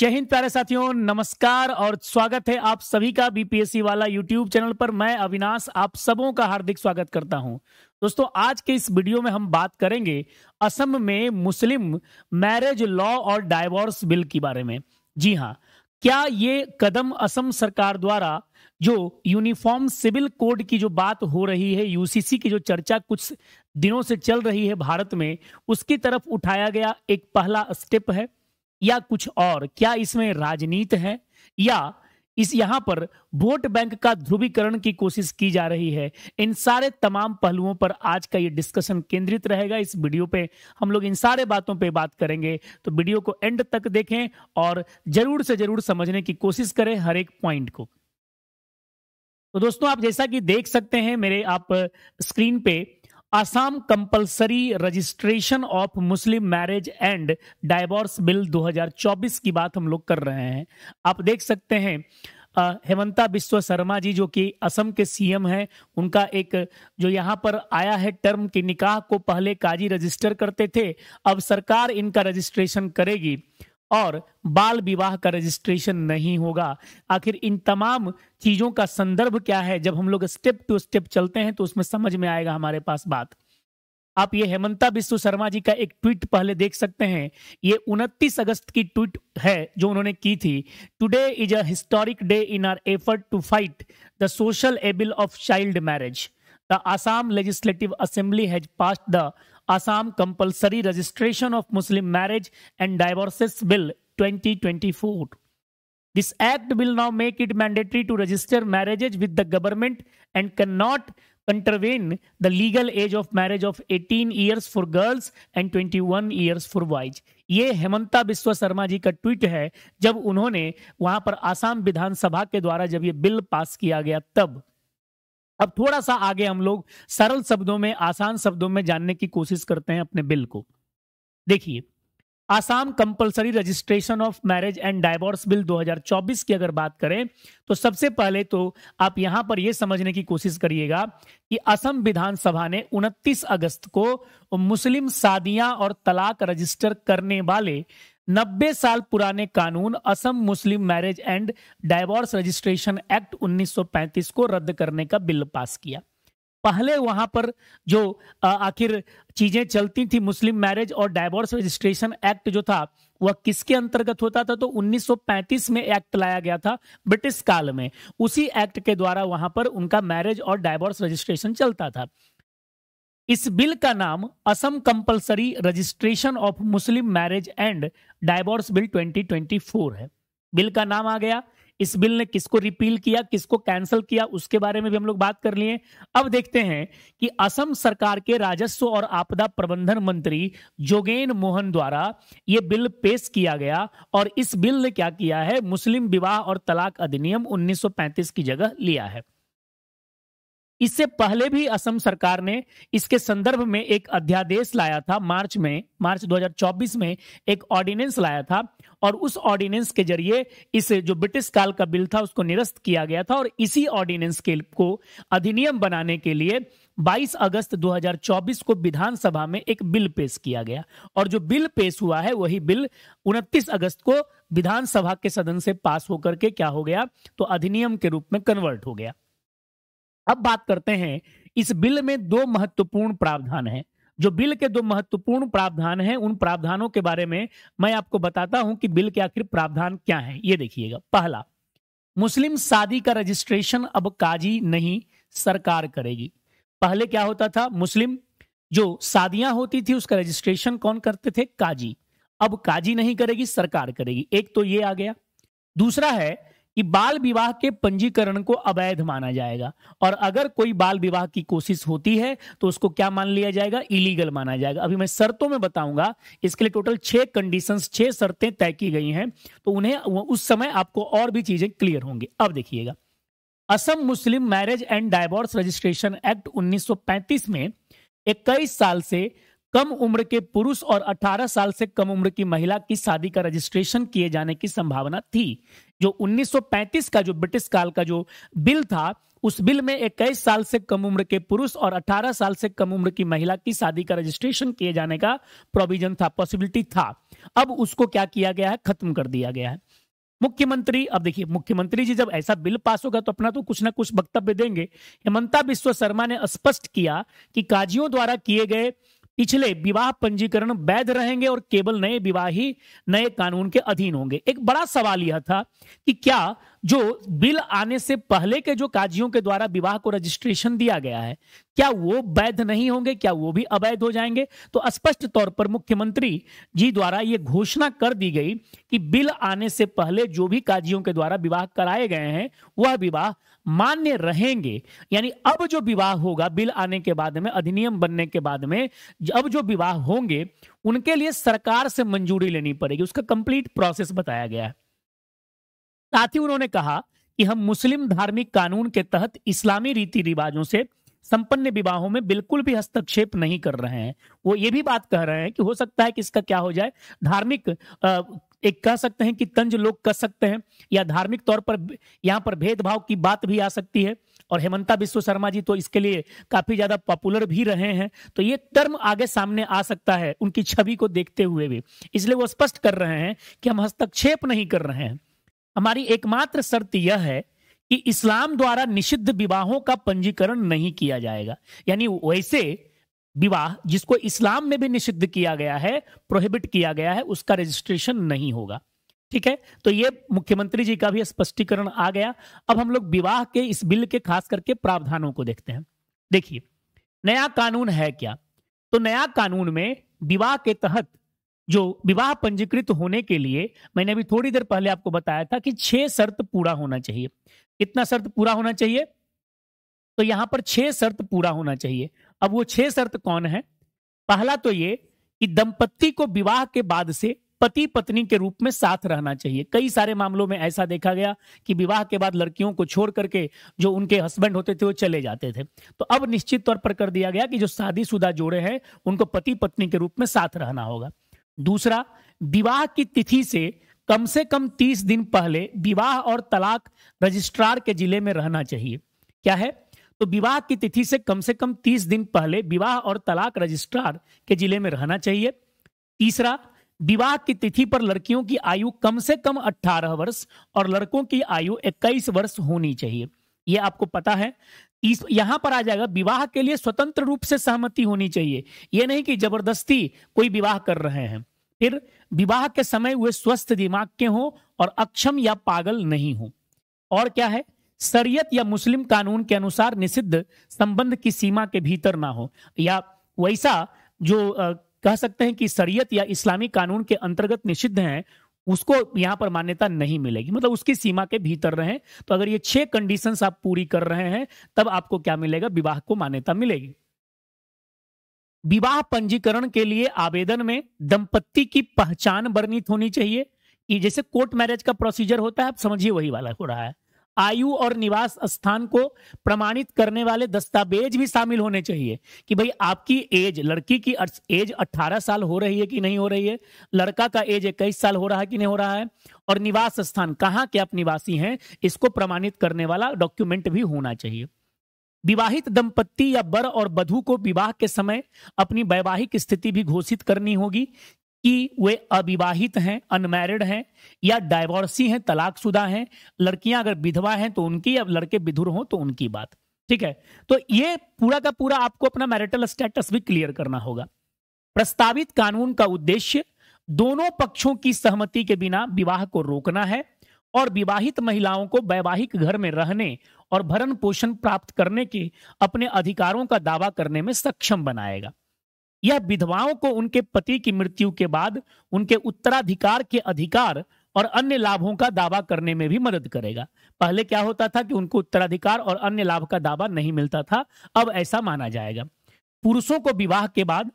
जय हिंद प्यारे साथियों नमस्कार और स्वागत है आप सभी का बीपीएससी वाला यूट्यूब चैनल पर मैं अविनाश आप सबों का हार्दिक स्वागत करता हूं दोस्तों आज के इस वीडियो में हम बात करेंगे असम में मुस्लिम मैरिज लॉ और डायवोर्स बिल के बारे में जी हां क्या ये कदम असम सरकार द्वारा जो यूनिफॉर्म सिविल कोड की जो बात हो रही है यूसीसी की जो चर्चा कुछ दिनों से चल रही है भारत में उसकी तरफ उठाया गया एक पहला स्टेप है या कुछ और क्या इसमें राजनीति है या इस यहां पर वोट बैंक का ध्रुवीकरण की कोशिश की जा रही है इन सारे तमाम पहलुओं पर आज का ये डिस्कशन केंद्रित रहेगा इस वीडियो पे हम लोग इन सारे बातों पे बात करेंगे तो वीडियो को एंड तक देखें और जरूर से जरूर समझने की कोशिश करें हर एक पॉइंट को तो दोस्तों आप जैसा कि देख सकते हैं मेरे आप स्क्रीन पे Assam compulsory registration of Muslim marriage and divorce bill 2024 की बात हम लोग कर रहे हैं आप देख सकते हैं हेमंता बिस्व शर्मा जी जो कि असम के सीएम हैं उनका एक जो यहाँ पर आया है टर्म के निकाह को पहले काजी रजिस्टर करते थे अब सरकार इनका रजिस्ट्रेशन करेगी और बाल विवाह का रजिस्ट्रेशन नहीं होगा आखिर इन तमाम चीजों का संदर्भ क्या है जब हम लोग स्टेप टू स्टेप चलते हैं तो उसमें समझ में आएगा हमारे पास बात आप ये हेमंता बिस्व शर्मा जी का एक ट्वीट पहले देख सकते हैं ये उनतीस अगस्त की ट्वीट है जो उन्होंने की थी today is a historic day in our effort to fight the social evil of child marriage the Assam legislative assembly has pass the Assam compulsory registration of Muslim marriage and divorces bill 2024 this act will now make it mandatory to register marriages with the government and can not contravene the legal age of marriage of 18 years for girls and 21 years for boys ये हेमंता बिश्व शर्मा जी का tweet है जब उन्होंने वहां पर आसाम विधानसभा के द्वारा जब ये बिल पास किया गया तब अब थोड़ा सा आगे हम लोग सरल शब्दों में आसान शब्दों में जानने की कोशिश करते हैं अपने बिल को देखिए Assam compulsory registration of marriage and divorce bill 2024 की अगर बात करें तो सबसे पहले तो आप यहां पर यह समझने की कोशिश करिएगा कि असम विधानसभा ने 29 अगस्त को मुस्लिम शादियां और तलाक रजिस्टर करने वाले नब्बे साल पुराने कानून Assam Muslim marriage and divorce registration act 1935 को रद्द करने का बिल पास किया पहले वहां पर जो आखिर चीजें चलती थी मुस्लिम मैरिज और डायवोर्स रजिस्ट्रेशन एक्ट जो था वह किसके अंतर्गत होता था तो 1935 में एक्ट लाया गया था ब्रिटिश काल में उसी एक्ट के द्वारा वहां पर उनका मैरिज और डायवोर्स रजिस्ट्रेशन चलता था इस बिल का नाम Assam compulsory registration of Muslim marriage and divorce bill 2024 है बिल का नाम आ गया इस बिल ने किसको रिपील किया किसको कैंसिल किया उसके बारे में भी हम लोग बात कर लिए अब देखते हैं कि असम सरकार के राजस्व और आपदा प्रबंधन मंत्री जोगेन मोहन द्वारा ये बिल पेश किया गया और इस बिल ने क्या किया है मुस्लिम विवाह और तलाक अधिनियम 1935 की जगह लिया है इससे पहले भी असम सरकार ने इसके संदर्भ में एक अध्यादेश लाया था मार्च में मार्च 2024 में एक ऑर्डिनेंस लाया था और उस ऑर्डिनेंस के जरिए इस जो ब्रिटिश काल का बिल था उसको निरस्त किया गया था और इसी ऑर्डिनेंस के को अधिनियम बनाने के लिए 22 अगस्त 2024 को विधानसभा में एक बिल पेश किया गया और जो बिल पेश हुआ है वही बिल 29 अगस्त को विधानसभा के सदन से पास होकर के क्या हो गया तो अधिनियम के रूप में कन्वर्ट हो गया अब बात करते हैं इस बिल में दो महत्वपूर्ण प्रावधान हैं जो बिल के दो महत्वपूर्ण प्रावधान हैं उन प्रावधानों के बारे में मैं आपको बताता हूं कि बिल के आखिर प्रावधान क्या है ये देखिएगा पहला मुस्लिम शादी का रजिस्ट्रेशन अब काजी नहीं सरकार करेगी पहले क्या होता था मुस्लिम जो शादियां होती थी उसका रजिस्ट्रेशन कौन करते थे काजी अब काजी नहीं करेगी सरकार करेगी एक तो ये आ गया दूसरा है कि बाल विवाह के पंजीकरण को अवैध माना जाएगा और अगर कोई बाल विवाह की कोशिश होती है तो उसको क्या मान लिया जाएगा इलीगल माना जाएगा अभी मैं शर्तों में बताऊंगा इसके लिए टोटल छह कंडीशन छह शर्तें तय की गई हैं तो उन्हें उस समय आपको और भी चीजें क्लियर होंगी अब देखिएगा Assam Muslim marriage and divorce registration act उन्नीस में इक्कीस साल से कम उम्र के पुरुष और 18 साल से कम उम्र की महिला की शादी का रजिस्ट्रेशन किए जाने की संभावना थी जो 1935 का जो ब्रिटिश काल का जो बिल था उस बिल में इक्कीस साल से कम उम्र के पुरुष और 18 साल से कम उम्र की महिला की शादी का रजिस्ट्रेशन किए जाने का प्रोविजन था पॉसिबिलिटी था अब उसको क्या किया गया है खत्म कर दिया गया है मुख्यमंत्री अब देखिए मुख्यमंत्री जी जब ऐसा बिल पास होगा तो अपना तो कुछ ना कुछ वक्तव्य देंगे हेमंता बिश्व शर्मा ने स्पष्ट किया कि काजियों द्वारा किए गए पिछले विवाह पंजीकरण वैध रहेंगे और केवल नए विवाह ही नए कानून के अधीन होंगे एक बड़ा सवाल यह था कि क्या जो बिल आने से पहले के जो काजियों के द्वारा विवाह को रजिस्ट्रेशन दिया गया है क्या वो वैध नहीं होंगे क्या वो भी अवैध हो जाएंगे तो स्पष्ट तौर पर मुख्यमंत्री जी द्वारा ये घोषणा कर दी गई कि बिल आने से पहले जो भी काजियों के द्वारा विवाह कराए गए हैं वह विवाह मान्य रहेंगे यानी अब जो विवाह होगा बिल आने के बाद में अधिनियम बनने के बाद में अब जो विवाह होंगे उनके लिए सरकार से मंजूरी लेनी पड़ेगी उसका कंप्लीट प्रोसेस बताया गया है साथ ही उन्होंने कहा कि हम मुस्लिम धार्मिक कानून के तहत इस्लामी रीति रिवाजों से संपन्न विवाहों में बिल्कुल भी हस्तक्षेप नहीं कर रहे हैं वो ये भी बात कह रहे हैं कि हो सकता है कि इसका क्या हो जाए धार्मिक एक कह सकते हैं कि तंज लोग कह सकते हैं या धार्मिक तौर पर यहाँ पर भेदभाव की बात भी आ सकती है और हेमंता विश्व शर्मा जी तो इसके लिए काफी ज्यादा पॉपुलर भी रहे हैं तो ये टर्म आगे सामने आ सकता है उनकी छवि को देखते हुए भी इसलिए वो स्पष्ट कर रहे हैं कि हम हस्तक्षेप नहीं कर रहे हैं हमारी एकमात्र शर्त यह है कि इस्लाम द्वारा निषिद्ध विवाहों का पंजीकरण नहीं किया जाएगा यानी वैसे विवाह जिसको इस्लाम में भी निषिद्ध किया गया है प्रोहिबिट किया गया है उसका रजिस्ट्रेशन नहीं होगा ठीक है तो ये मुख्यमंत्री जी का भी स्पष्टीकरण आ गया अब हम लोग विवाह के इस बिल के खास करके प्रावधानों को देखते हैं देखिए नया कानून है क्या तो नया कानून में विवाह के तहत जो विवाह पंजीकृत होने के लिए मैंने अभी थोड़ी देर पहले आपको बताया था कि छह शर्त पूरा होना चाहिए कितना शर्त पूरा होना चाहिए तो यहां पर छह शर्त पूरा होना चाहिए अब वो छह शर्त कौन है पहला तो ये कि दंपत्ति को विवाह के बाद से पति पत्नी के रूप में साथ रहना चाहिए कई सारे मामलों में ऐसा देखा गया कि विवाह के बाद लड़कियों को छोड़ करके जो उनके हस्बैंड होते थे वो चले जाते थे तो अब निश्चित तौर पर कर दिया गया कि जो शादीशुदा जोड़े हैं उनको पति पत्नी के रूप में साथ रहना होगा दूसरा विवाह की तिथि से कम से कम तीस दिन पहले विवाह और तलाक रजिस्ट्रार के जिले में रहना चाहिए क्या है तो विवाह की तिथि से कम से कम तीस दिन पहले विवाह और तलाक रजिस्ट्रार के जिले में रहना चाहिए तीसरा विवाह की तिथि पर लड़कियों की आयु कम से कम 18 वर्ष और लड़कों की आयु 21 वर्ष होनी चाहिए यह आपको पता है इस यहां पर आ जाएगा विवाह के लिए स्वतंत्र रूप से सहमति होनी चाहिए यह नहीं कि जबरदस्ती कोई विवाह कर रहे हैं फिर विवाह के समय वे स्वस्थ दिमाग के हों और अक्षम या पागल नहीं हो और क्या है शरीयत या मुस्लिम कानून के अनुसार निषिद्ध संबंध की सीमा के भीतर ना हो या वैसा जो आ, कह सकते हैं कि शरीयत या इस्लामी कानून के अंतर्गत निषिद्ध है उसको यहां पर मान्यता नहीं मिलेगी मतलब उसकी सीमा के भीतर रहें तो अगर ये छह कंडीशन आप पूरी कर रहे हैं तब आपको क्या मिलेगा विवाह को मान्यता मिलेगी विवाह पंजीकरण के लिए आवेदन में दंपत्ति की पहचान वर्णित होनी चाहिए जैसे कोर्ट मैरिज का प्रोसीजर होता है आप समझिए वही वाला हो रहा है आयु और निवास स्थान को प्रमाणित करने वाले दस्तावेज भी शामिल होने चाहिए कि भाई आपकी एज लड़की की एज 18 साल हो रही है कि नहीं हो रही है लड़का का एज इक्कीस साल हो रहा है कि नहीं हो रहा है और निवास स्थान कहाँ के आप निवासी हैं इसको प्रमाणित करने वाला डॉक्यूमेंट भी होना चाहिए विवाहित दंपत्ति या बर और बधू को विवाह के समय अपनी वैवाहिक स्थिति भी घोषित करनी होगी कि वे अविवाहित हैं अनमैरिड हैं या डायवोर्सी हैं तलाकशुदा हैं लड़कियां अगर विधवा हैं तो उनकी अब लड़के विधुर हों तो उनकी बात ठीक है तो ये पूरा का पूरा आपको अपना मैरिटल स्टेटस भी क्लियर करना होगा प्रस्तावित कानून का उद्देश्य दोनों पक्षों की सहमति के बिना विवाह को रोकना है और विवाहित महिलाओं को वैवाहिक घर में रहने और भरण पोषण प्राप्त करने के अपने अधिकारों का दावा करने में सक्षम बनाएगा यह विधवाओं को उनके पति की मृत्यु के बाद उनके उत्तराधिकार के अधिकार और अन्य लाभों का दावा करने में भी मदद करेगा पहले क्या होता था कि उनको उत्तराधिकार और अन्य लाभ का दावा नहीं मिलता था अब ऐसा माना जाएगा पुरुषों को विवाह के बाद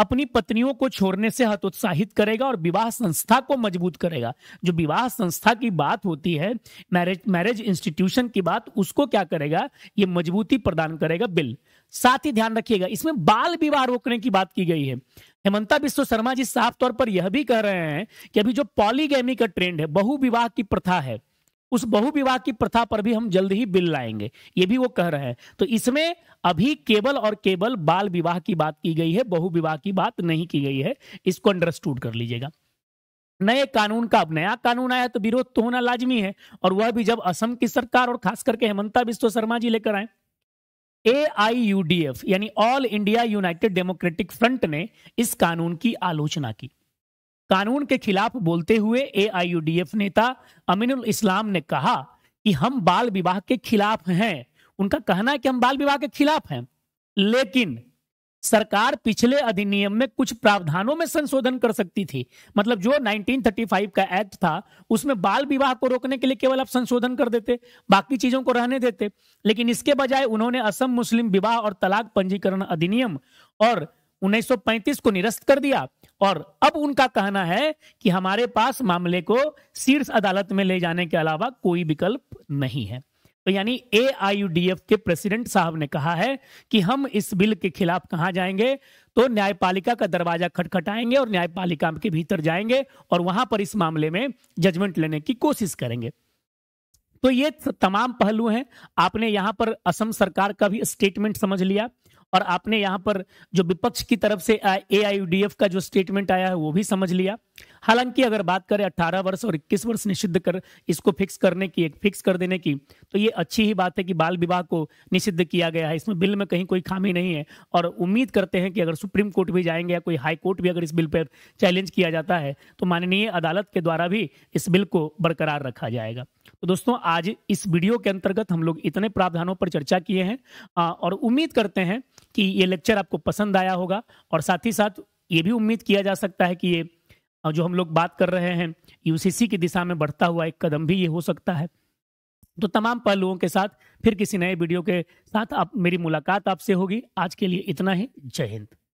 अपनी पत्नियों को छोड़ने से हतोत्साहित करेगा और विवाह संस्था को मजबूत करेगा जो विवाह संस्था की बात होती है मैरिज मैरिज इंस्टीट्यूशन की बात उसको क्या करेगा ये मजबूती प्रदान करेगा बिल साथ ही ध्यान रखिएगा इसमें बाल विवाह रोकने की बात की गई है हेमंता विश्व शर्मा जी साफ तौर पर यह भी कह रहे हैं कि अभी जो पॉलीगेमी का ट्रेंड है बहु विवाह की प्रथा है उस बहु विवाह की प्रथा पर भी हम जल्द ही बिल लाएंगे ये भी वो कह रहे हैं तो इसमें अभी केवल और केवल बाल विवाह की बात की गई है बहु विवाह की बात नहीं की गई है इसको अंडरस्टूड कर लीजिएगा नए कानून का अब नया कानून आया तो विरोध तो होना लाजमी है और वह भी जब असम की सरकार और खास करके हेमंता विश्व शर्मा जी लेकर आए A I U D F यानी all India united democratic front ने इस कानून की आलोचना की कानून के खिलाफ बोलते हुए A I U D F नेता अमीनुल इस्लाम ने कहा कि हम बाल विवाह के खिलाफ हैं उनका कहना है कि हम बाल विवाह के खिलाफ हैं लेकिन सरकार पिछले अधिनियम में कुछ प्रावधानों में संशोधन कर सकती थी मतलब जो 1935 का एक्ट था उसमें बाल विवाह को रोकने के लिए केवल आप संशोधन कर देते बाकी चीजों को रहने देते लेकिन इसके बजाय उन्होंने असम मुस्लिम विवाह और तलाक पंजीकरण अधिनियम और 1935 को निरस्त कर दिया और अब उनका कहना है कि हमारे पास मामले को शीर्ष अदालत में ले जाने के अलावा कोई विकल्प नहीं है तो यानी ए के प्रेसिडेंट साहब ने कहा है कि हम इस बिल के खिलाफ कहा जाएंगे तो न्यायपालिका का दरवाजा खटखटाएंगे और न्यायपालिका के भीतर जाएंगे और वहां पर इस मामले में जजमेंट लेने की कोशिश करेंगे तो ये तमाम पहलू हैं आपने यहां पर असम सरकार का भी स्टेटमेंट समझ लिया और आपने यहाँ पर जो विपक्ष की तरफ से ए का जो स्टेटमेंट आया है वो भी समझ लिया हालांकि अगर बात करें 18 वर्ष और 21 वर्ष निषिद्ध कर इसको फिक्स करने की एक फिक्स कर देने की तो ये अच्छी ही बात है कि बाल विवाह को निषिद्ध किया गया है इसमें बिल में कहीं कोई खामी नहीं है और उम्मीद करते हैं कि अगर सुप्रीम कोर्ट भी जाएंगे या कोई हाई कोर्ट भी अगर इस बिल पर चैलेंज किया जाता है तो माननीय अदालत के द्वारा भी इस बिल को बरकरार रखा जाएगा तो दोस्तों आज इस वीडियो के अंतर्गत हम लोग इतने प्रावधानों पर चर्चा किए हैं और उम्मीद करते हैं कि ये लेक्चर आपको पसंद आया होगा और साथ ही साथ ये भी उम्मीद किया जा सकता है कि ये जो हम लोग बात कर रहे हैं यूसीसी की दिशा में बढ़ता हुआ एक कदम भी ये हो सकता है तो तमाम पहलुओं के साथ फिर किसी नए वीडियो के साथ आप मेरी मुलाकात आपसे होगी आज के लिए इतना ही जय हिंद